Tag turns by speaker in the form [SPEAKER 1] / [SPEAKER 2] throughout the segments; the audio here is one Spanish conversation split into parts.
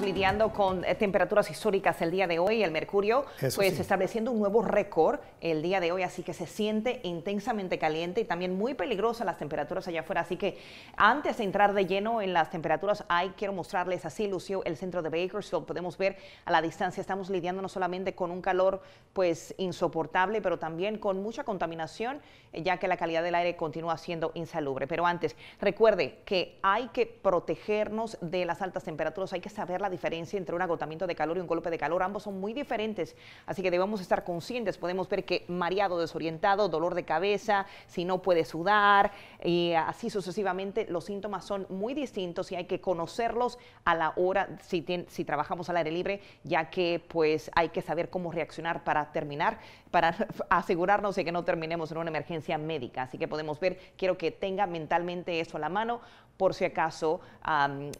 [SPEAKER 1] lidiando con eh, temperaturas históricas el día de hoy. El mercurio, pues, estableciendo un nuevo récord el día de hoy, así que se siente intensamente caliente y también muy peligrosa las temperaturas allá afuera. Así que antes de entrar de lleno en las temperaturas, ahí quiero mostrarles así lució el centro de Bakersfield. Podemos ver a la distancia estamos lidiando no solamente con un calor, pues, insoportable, pero también con mucha contaminación, eh, ya que la calidad del aire continúa siendo insalubre. Pero antes, recuerde que hay que protegernos de las altas temperaturas, hay que saber diferencia entre un agotamiento de calor y un golpe de calor. Ambos son muy diferentes, así que debemos estar conscientes. Podemos ver que mareado, desorientado, dolor de cabeza, si no puede sudar, y así sucesivamente, los síntomas son muy distintos y hay que conocerlos a la hora, si, si trabajamos al aire libre, ya que pues hay que saber cómo reaccionar para terminar, para asegurarnos de que no terminemos en una emergencia médica. Así que podemos ver, quiero que tenga mentalmente eso a la mano por si acaso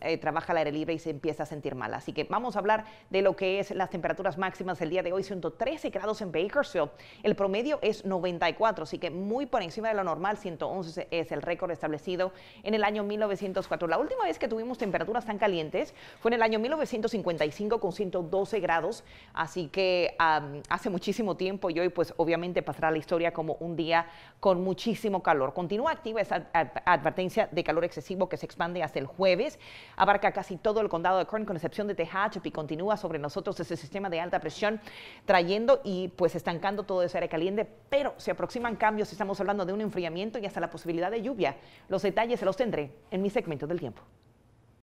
[SPEAKER 1] eh, trabaja al aire libre y se empieza a sentir Así que vamos a hablar de lo que es las temperaturas máximas el día de hoy, 113 grados en Bakersfield. El promedio es 94, así que muy por encima de lo normal, 111 es el récord establecido en el año 1904. La última vez que tuvimos temperaturas tan calientes fue en el año 1955 con 112 grados, así que hace muchísimo tiempo y hoy pues obviamente pasará la historia como un día con muchísimo calor. Continúa activa esa advertencia de calor excesivo que se expande hasta el jueves, abarca casi todo el condado de Kern con Excepción de THP continúa sobre nosotros ese sistema de alta presión, trayendo y pues estancando todo ese aire caliente, pero se aproximan cambios, estamos hablando de un enfriamiento y hasta la posibilidad de lluvia. Los detalles se los tendré en mi segmento del tiempo.